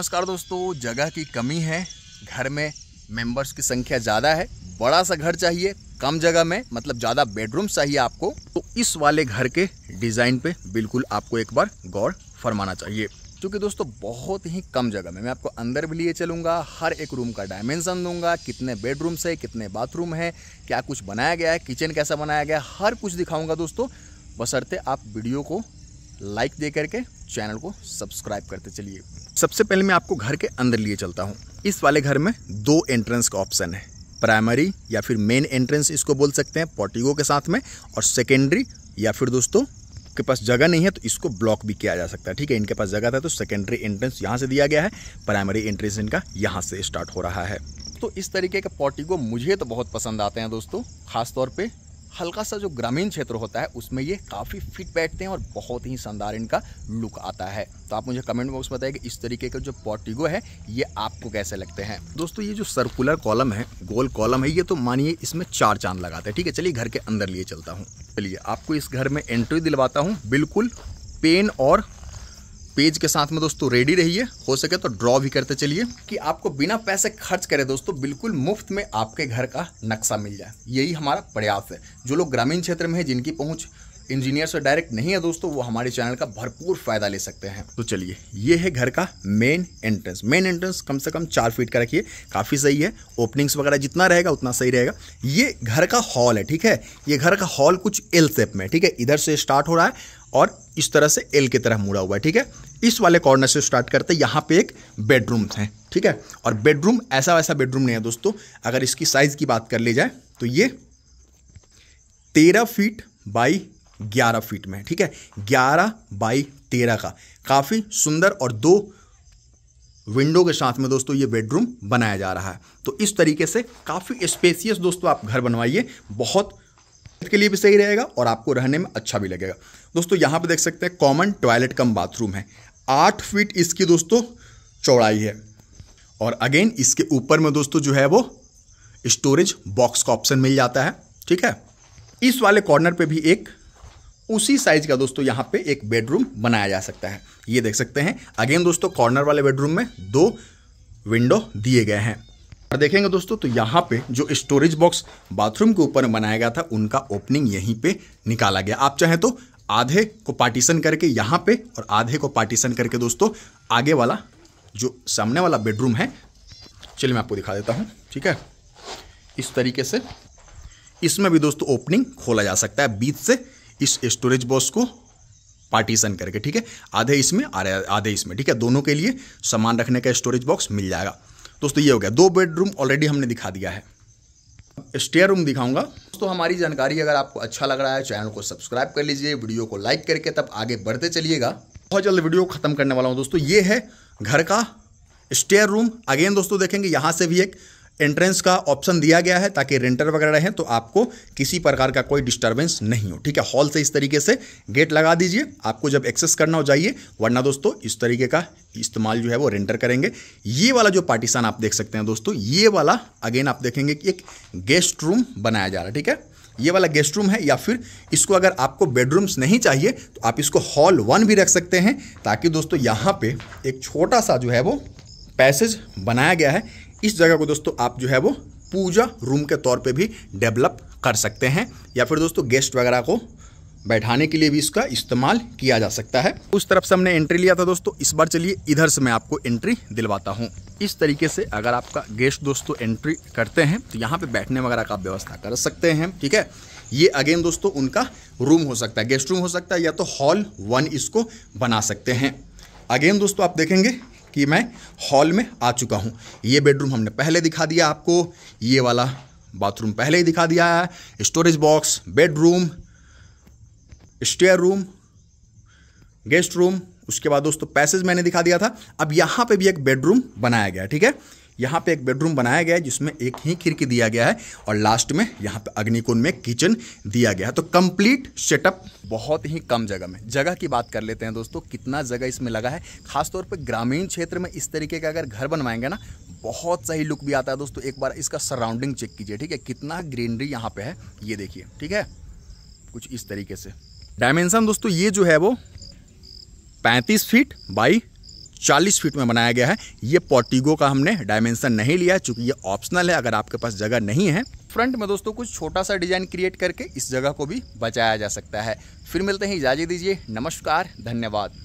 नमस्कार दोस्तों जगह की कमी है घर में मेंबर्स की संख्या ज़्यादा है बड़ा सा घर चाहिए कम जगह में मतलब ज़्यादा बेडरूम चाहिए आपको तो इस वाले घर के डिज़ाइन पे बिल्कुल आपको एक बार गौर फरमाना चाहिए क्योंकि दोस्तों बहुत ही कम जगह में मैं आपको अंदर भी लिए चलूँगा हर एक रूम का डायमेंसन दूंगा कितने बेडरूम्स है कितने बाथरूम है क्या कुछ बनाया गया है किचन कैसा बनाया गया है हर कुछ दिखाऊँगा दोस्तों बसरते आप वीडियो को लाइक दे करके चैनल को सब्सक्राइब करते चलिए सबसे पहले मैं आपको घर के अंदर लिए चलता हूँ इस वाले घर में दो एंट्रेंस का ऑप्शन है प्राइमरी या फिर मेन एंट्रेंस इसको बोल सकते हैं पोर्टिगो के साथ में और सेकेंडरी या फिर दोस्तों के पास जगह नहीं है तो इसको ब्लॉक भी किया जा सकता है ठीक है इनके पास जगह था तो सेकेंडरी एंट्रेंस यहाँ से दिया गया है प्राइमरी एंट्रेंस इनका यहाँ से स्टार्ट हो रहा है तो इस तरीके के पोर्टिगो मुझे तो बहुत पसंद आते हैं दोस्तों खासतौर पर हल्का सा जो ग्रामीण क्षेत्र होता है उसमें ये काफ़ी फिट बैठते हैं और बहुत ही शानदार इनका लुक आता है तो आप मुझे कमेंट बॉक्स बताइए कि इस तरीके का जो पॉटिगो है ये आपको कैसे लगते हैं दोस्तों ये जो सर्कुलर कॉलम है गोल कॉलम है ये तो मानिए इसमें चार चांद लगाते हैं ठीक है चलिए घर के अंदर लिए चलता हूँ चलिए आपको इस घर में एंट्री दिलवाता हूँ बिल्कुल पेन और पेज के साथ में दोस्तों रेडी रहिए हो सके तो ड्रॉ भी करते चलिए कि आपको बिना पैसे खर्च करे दोस्तों बिल्कुल मुफ्त में आपके घर का नक्शा मिल जाए यही हमारा प्रयास है जो लोग ग्रामीण क्षेत्र में है जिनकी पहुँच इंजीनियर से डायरेक्ट नहीं है दोस्तों वो हमारे चैनल का भरपूर फायदा ले सकते हैं तो चलिए ये है घर का मेन एंट्रेंस मेन एंट्रेंस कम से कम चार फीट का रखिए काफ़ी सही है ओपनिंग्स वगैरह जितना रहेगा उतना सही रहेगा ये घर का हॉल है ठीक है ये घर का हॉल कुछ एल सेप में ठीक है इधर से स्टार्ट हो रहा है और इस तरह से एल की तरह मुड़ा हुआ है ठीक है इस वाले कॉर्नर से स्टार्ट करते हैं यहाँ पे एक बेडरूम है ठीक है और बेडरूम ऐसा वैसा बेडरूम नहीं है दोस्तों अगर इसकी साइज़ की बात कर ली जाए तो ये तेरह फीट बाई ग्यारह फीट में ठीक है ग्यारह बाई तेरह का काफ़ी सुंदर और दो विंडो के साथ में दोस्तों ये बेडरूम बनाया जा रहा है तो इस तरीके से काफ़ी स्पेसियस दोस्तों आप घर बनवाइए बहुत के लिए भी सही रहेगा और आपको रहने में अच्छा भी लगेगा दोस्तों यहाँ पर देख सकते हैं कॉमन टॉयलेट कम बाथरूम है आठ फीट इसकी दोस्तों चौड़ाई है और अगेन इसके ऊपर में दोस्तों जो है वो स्टोरेज बॉक्स का ऑप्शन मिल जाता है ठीक है इस वाले कॉर्नर पे भी एक उसी साइज का दोस्तों यहाँ पे एक बेडरूम बनाया जा सकता है ये देख सकते हैं अगेन दोस्तों कॉर्नर वाले बेडरूम में दो विंडो दिए गए हैं और देखेंगे दोस्तों तो यहाँ पे जो स्टोरेज बॉक्स बाथरूम के ऊपर बनाया गया था उनका ओपनिंग यहीं पे निकाला गया आप चाहें तो आधे को पार्टीशन करके यहाँ पे और आधे को पार्टीशन करके दोस्तों आगे वाला जो सामने वाला बेडरूम है चलिए मैं आपको दिखा देता हूँ ठीक है इस तरीके से इसमें भी दोस्तों ओपनिंग खोला जा सकता है बीच से इस स्टोरेज बॉक्स को पार्टीशन करके ठीक है आधे इसमें आधे इसमें ठीक है दोनों के लिए सामान रखने का स्टोरेज बॉक्स मिल जाएगा दोस्तों ये हो गया दो बेडरूम ऑलरेडी हमने दिखा दिया है स्टेयर रूम दिखाऊंगा दोस्तों हमारी जानकारी अगर आपको अच्छा लग रहा है चैनल को सब्सक्राइब कर लीजिए वीडियो को लाइक करके तब आगे बढ़ते चलिएगा बहुत जल्द वीडियो खत्म करने वाला हूँ दोस्तों ये है घर का स्टेयर रूम अगेन दोस्तों देखेंगे यहाँ से भी एक एंट्रेंस का ऑप्शन दिया गया है ताकि रेंटर वगैरह रहें तो आपको किसी प्रकार का कोई डिस्टर्बेंस नहीं हो ठीक है हॉल से इस तरीके से गेट लगा दीजिए आपको जब एक्सेस करना हो जाइए वरना दोस्तों इस तरीके का इस्तेमाल जो है वो रेंटर करेंगे ये वाला जो पार्टीशन आप देख सकते हैं दोस्तों ये वाला अगेन आप देखेंगे कि एक गेस्ट रूम बनाया जा रहा है ठीक है ये वाला गेस्ट रूम है या फिर इसको अगर आपको बेडरूम्स नहीं चाहिए तो आप इसको हॉल वन भी रख सकते हैं ताकि दोस्तों यहाँ पे एक छोटा सा जो है वो पैसेज बनाया गया है इस जगह को दोस्तों आप जो है वो पूजा रूम के तौर पे भी डेवलप कर सकते हैं या फिर दोस्तों गेस्ट वगैरह को बैठाने के लिए भी इसका इस्तेमाल किया जा सकता है उस तरफ से हमने एंट्री लिया था दोस्तों इस बार चलिए इधर से मैं आपको एंट्री दिलवाता हूँ इस तरीके से अगर आपका गेस्ट दोस्तों एंट्री करते हैं तो यहाँ पे बैठने वगैरह का व्यवस्था कर सकते हैं ठीक है ये अगेन दोस्तों उनका रूम हो सकता है गेस्ट रूम हो सकता है या तो हॉल वन इसको बना सकते हैं अगेन दोस्तों आप देखेंगे कि मैं हॉल में आ चुका हूँ ये बेडरूम हमने पहले दिखा दिया आपको ये वाला बाथरूम पहले ही दिखा दिया है storage box bedroom stair room guest room उसके बाद दोस्तों पैसेज मैंने दिखा दिया था अब यहाँ पे भी एक बेडरूम बनाया गया ठीक है यहाँ पे एक बेडरूम बनाया गया है जिसमें एक ही खिड़की दिया गया है और लास्ट में यहाँ पे अग्निकुंड में किचन दिया गया है तो कंप्लीट सेटअप बहुत ही कम जगह में जगह की बात कर लेते हैं दोस्तों कितना जगह इसमें लगा है खासतौर पर ग्रामीण क्षेत्र में इस तरीके का अगर घर बनवाएंगे ना बहुत सही लुक भी आता है दोस्तों एक बार इसका सराउंडिंग चेक कीजिए ठीक है कितना ग्रीनरी यहाँ पे है ये देखिए ठीक है कुछ इस तरीके से डायमेंशन दोस्तों ये जो है वो पैंतीस फीट बाई 40 फीट में बनाया गया है ये पोर्टिगो का हमने डायमेंशन नहीं लिया चूंकि ये ऑप्शनल है अगर आपके पास जगह नहीं है फ्रंट में दोस्तों कुछ छोटा सा डिज़ाइन क्रिएट करके इस जगह को भी बचाया जा सकता है फिर मिलते हैं इजाज़त दीजिए नमस्कार धन्यवाद